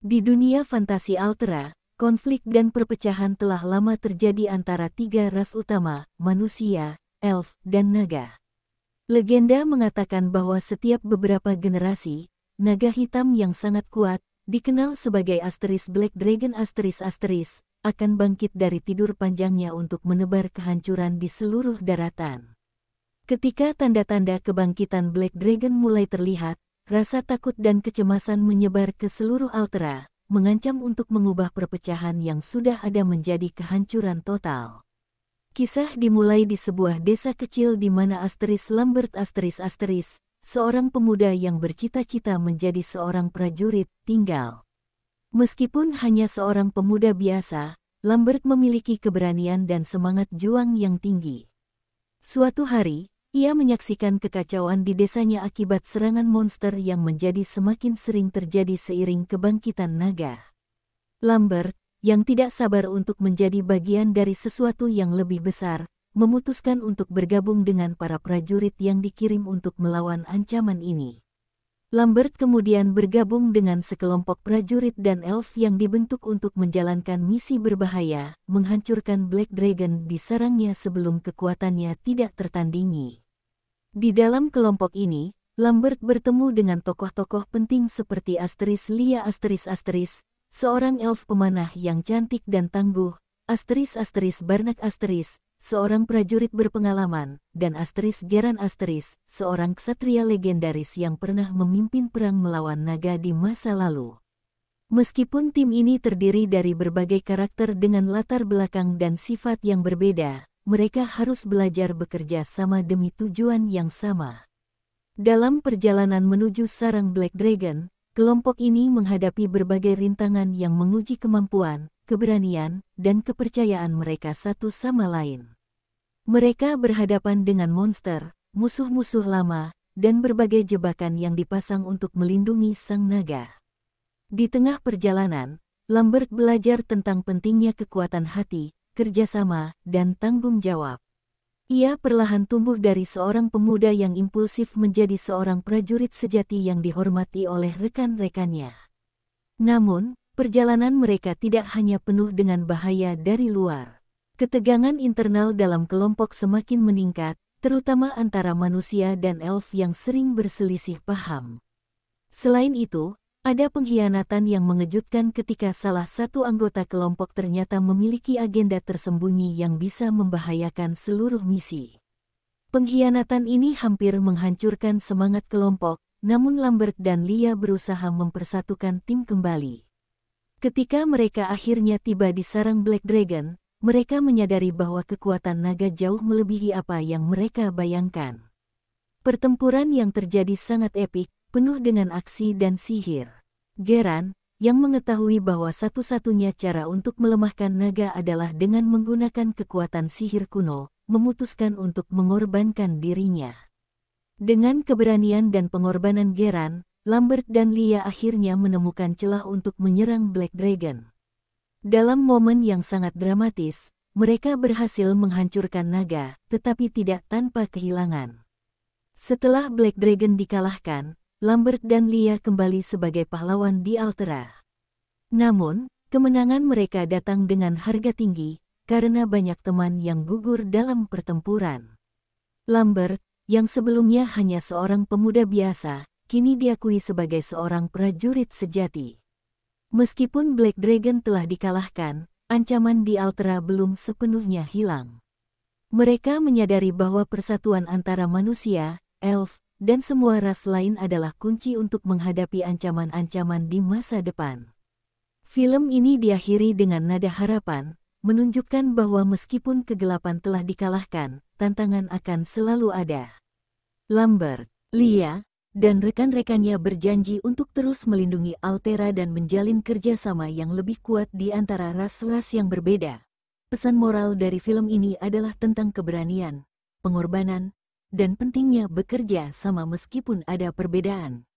Di dunia fantasi Altera, konflik dan perpecahan telah lama terjadi antara tiga ras utama, manusia, elf, dan naga. Legenda mengatakan bahwa setiap beberapa generasi, naga hitam yang sangat kuat, dikenal sebagai asteris Black Dragon asteris asteris, akan bangkit dari tidur panjangnya untuk menebar kehancuran di seluruh daratan. Ketika tanda-tanda kebangkitan Black Dragon mulai terlihat, Rasa takut dan kecemasan menyebar ke seluruh Altera, mengancam untuk mengubah perpecahan yang sudah ada menjadi kehancuran total. Kisah dimulai di sebuah desa kecil di mana asteris Lambert asteris asteris, seorang pemuda yang bercita-cita menjadi seorang prajurit, tinggal. Meskipun hanya seorang pemuda biasa, Lambert memiliki keberanian dan semangat juang yang tinggi. Suatu hari, ia menyaksikan kekacauan di desanya akibat serangan monster yang menjadi semakin sering terjadi seiring kebangkitan naga. Lambert, yang tidak sabar untuk menjadi bagian dari sesuatu yang lebih besar, memutuskan untuk bergabung dengan para prajurit yang dikirim untuk melawan ancaman ini. Lambert kemudian bergabung dengan sekelompok prajurit dan elf yang dibentuk untuk menjalankan misi berbahaya, menghancurkan Black Dragon di sarangnya sebelum kekuatannya tidak tertandingi. Di dalam kelompok ini, Lambert bertemu dengan tokoh-tokoh penting seperti Asteris Lia Asteris Asteris, seorang elf pemanah yang cantik dan tangguh, Asteris Asteris Barnak Asteris, seorang prajurit berpengalaman, dan Asteris Geran Asteris, seorang ksatria legendaris yang pernah memimpin perang melawan naga di masa lalu. Meskipun tim ini terdiri dari berbagai karakter dengan latar belakang dan sifat yang berbeda, mereka harus belajar bekerja sama demi tujuan yang sama. Dalam perjalanan menuju sarang Black Dragon, kelompok ini menghadapi berbagai rintangan yang menguji kemampuan, keberanian, dan kepercayaan mereka satu sama lain. Mereka berhadapan dengan monster, musuh-musuh lama, dan berbagai jebakan yang dipasang untuk melindungi sang naga. Di tengah perjalanan, Lambert belajar tentang pentingnya kekuatan hati, kerjasama, dan tanggung jawab. Ia perlahan tumbuh dari seorang pemuda yang impulsif menjadi seorang prajurit sejati yang dihormati oleh rekan-rekannya. Namun, perjalanan mereka tidak hanya penuh dengan bahaya dari luar. Ketegangan internal dalam kelompok semakin meningkat, terutama antara manusia dan elf yang sering berselisih paham. Selain itu, ada pengkhianatan yang mengejutkan ketika salah satu anggota kelompok ternyata memiliki agenda tersembunyi yang bisa membahayakan seluruh misi. Pengkhianatan ini hampir menghancurkan semangat kelompok, namun Lambert dan Lia berusaha mempersatukan tim kembali. Ketika mereka akhirnya tiba di sarang Black Dragon, mereka menyadari bahwa kekuatan naga jauh melebihi apa yang mereka bayangkan. Pertempuran yang terjadi sangat epik, penuh dengan aksi dan sihir. Geran, yang mengetahui bahwa satu-satunya cara untuk melemahkan naga adalah dengan menggunakan kekuatan sihir kuno, memutuskan untuk mengorbankan dirinya. Dengan keberanian dan pengorbanan Geran, Lambert dan Lia akhirnya menemukan celah untuk menyerang Black Dragon. Dalam momen yang sangat dramatis, mereka berhasil menghancurkan naga, tetapi tidak tanpa kehilangan. Setelah Black Dragon dikalahkan, Lambert dan Lia kembali sebagai pahlawan di Altera. Namun, kemenangan mereka datang dengan harga tinggi, karena banyak teman yang gugur dalam pertempuran. Lambert, yang sebelumnya hanya seorang pemuda biasa, kini diakui sebagai seorang prajurit sejati. Meskipun Black Dragon telah dikalahkan, ancaman di Altera belum sepenuhnya hilang. Mereka menyadari bahwa persatuan antara manusia, elf, dan semua ras lain adalah kunci untuk menghadapi ancaman-ancaman di masa depan. Film ini diakhiri dengan nada harapan, menunjukkan bahwa meskipun kegelapan telah dikalahkan, tantangan akan selalu ada. Lambert, Lia, dan rekan-rekannya berjanji untuk terus melindungi Altera dan menjalin kerjasama yang lebih kuat di antara ras-ras yang berbeda. Pesan moral dari film ini adalah tentang keberanian, pengorbanan, dan pentingnya bekerja sama meskipun ada perbedaan.